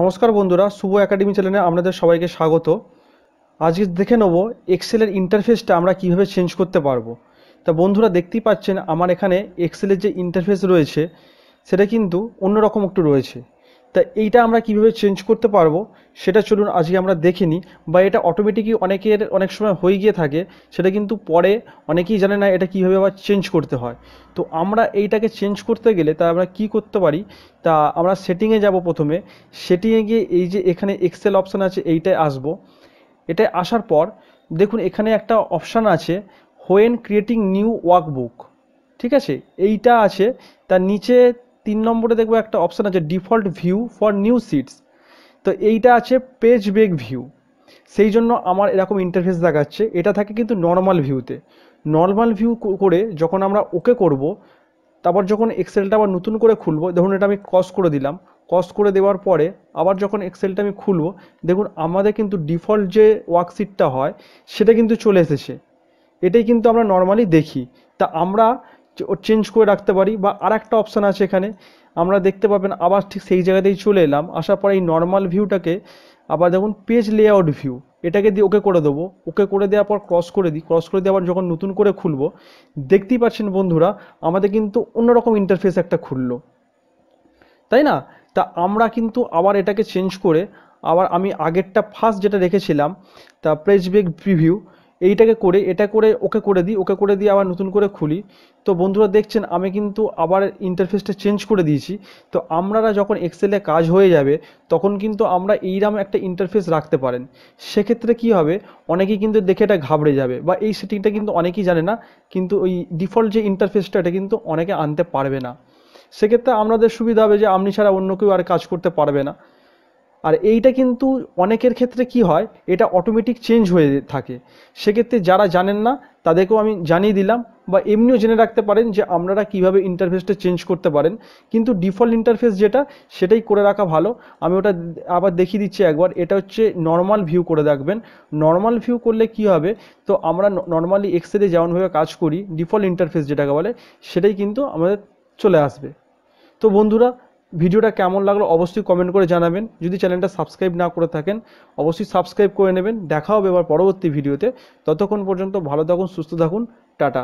নমস্কার বন্ধুরা শুভ একাডেমি চ্যানেলে আপনাদের সবাইকে স্বাগত আজকে দেখে নেবো এক্সেলের ইন্টারফেসটা আমরা কিভাবে চেঞ্জ করতে পারবো তা বন্ধুরা দেখতেই পাচ্ছেন আমার এখানে এক্সেলের যে ইন্টারফেস রয়েছে সেটা কিন্তু অন্যরকম একটু রয়েছে তা এইটা আমরা কিভাবে চেঞ্জ করতে পারবো সেটা চলুন আজকে আমরা দেখে নিই বা এটা অটোমেটিকই অনেকের অনেক সময় হয়ে গিয়ে থাকে সেটা কিন্তু পরে অনেকেই জানে না এটা কিভাবে আবার চেঞ্জ করতে হয় তো আমরা এইটাকে চেঞ্জ করতে গেলে তা আমরা কি করতে পারি তা আমরা সেটিংয়ে যাব প্রথমে সেটিংয়ে গিয়ে এই যে এখানে এক্সেল অপশান আছে এইটায় আসবো এটায় আসার পর দেখুন এখানে একটা অপশান আছে হোয়েন ক্রিয়েটিং নিউ ওয়ার্কবুক ঠিক আছে এইটা আছে তার নিচে তিন নম্বরে দেখবো একটা অপশান আছে default view for new seats তো এইটা আছে পেজ বেগ ভিউ সেই জন্য আমার এরকম ইন্টারফেস দেখাচ্ছে এটা থাকে কিন্তু নর্মাল ভিউতে নর্মাল ভিউ করে যখন আমরা ওকে করব তারপর যখন এক্সেলটা আবার নতুন করে খুলবো ধরুন এটা আমি কস করে দিলাম কস করে দেওয়ার পরে আবার যখন এক্সেলটা আমি খুলবো দেখুন আমাদের কিন্তু ডিফল্ট যে ওয়ার্কশিটটা হয় সেটা কিন্তু চলে এসেছে এটাই কিন্তু আমরা নর্মালি দেখি তা আমরা চেঞ্জ করে রাখতে পারি বা আর একটা অপশান আছে এখানে আমরা দেখতে পাবেন আবার ঠিক সেই জায়গাতেই চলে এলাম আসার পর এই নর্মাল ভিউটাকে আবার দেখুন পেজ লেআউট ভিউ এটাকে দিয়ে ওকে করে দেবো ওকে করে দেওয়ার পর ক্রস করে দিই ক্রস করে দিয়ে আবার যখন নতুন করে খুলবো দেখতেই পাচ্ছেন বন্ধুরা আমাদের কিন্তু অন্যরকম ইন্টারফেস একটা খুললো তাই না তা আমরা কিন্তু আবার এটাকে চেঞ্জ করে আবার আমি আগেরটা ফার্স্ট যেটা রেখেছিলাম তা প্রেসবেক প্রিভিউ এইটাকে করে এটা করে ওকে করে দিই ওকে করে দিয়ে আবার নতুন করে খুলি তো বন্ধুরা দেখছেন আমি কিন্তু আবার ইন্টারফেসটা চেঞ্জ করে দিয়েছি তো আমরা যখন এক্সেলে কাজ হয়ে যাবে তখন কিন্তু আমরা এইরাম একটা ইন্টারফেস রাখতে পারেন সেক্ষেত্রে কি হবে অনেকেই কিন্তু দেখে এটা ঘাবড়ে যাবে বা এই সেটিংটা কিন্তু অনেকেই জানে না কিন্তু ওই ডিফল্ট যে ইন্টারফেসটা এটা কিন্তু অনেকে আনতে পারবে না সেক্ষেত্রে আমাদের সুবিধা হবে যে আপনি ছাড়া অন্য কেউ আর কাজ করতে পারবে না আর এইটা কিন্তু অনেকের ক্ষেত্রে কি হয় এটা অটোমেটিক চেঞ্জ হয়ে থাকে সেক্ষেত্রে যারা জানেন না তাদেরকেও আমি জানিয়ে দিলাম বা এমনিও জেনে রাখতে পারেন যে আপনারা কিভাবে ইন্টারফেসটা চেঞ্জ করতে পারেন কিন্তু ডিফল্ট ইন্টারফেস যেটা সেটাই করে রাখা ভালো আমি ওটা আবার দেখিয়ে দিচ্ছি একবার এটা হচ্ছে নর্মাল ভিউ করে রাখবেন নর্মাল ভিউ করলে কি হবে তো আমরা নর্মালি এক্সেলে যেমনভাবে কাজ করি ডিফল্ট ইন্টারফেস যেটাকে বলে সেটাই কিন্তু আমাদের চলে আসবে তো বন্ধুরা ভিডিওটা কেমন লাগলো অবশ্যই কমেন্ট করে জানাবেন যদি চ্যানেলটা সাবস্ক্রাইব না করে থাকেন অবশ্যই সাবস্ক্রাইব করে নেবেন দেখা হবে এবার পরবর্তী ভিডিওতে ততক্ষণ পর্যন্ত ভালো থাকুন সুস্থ থাকুন টাটা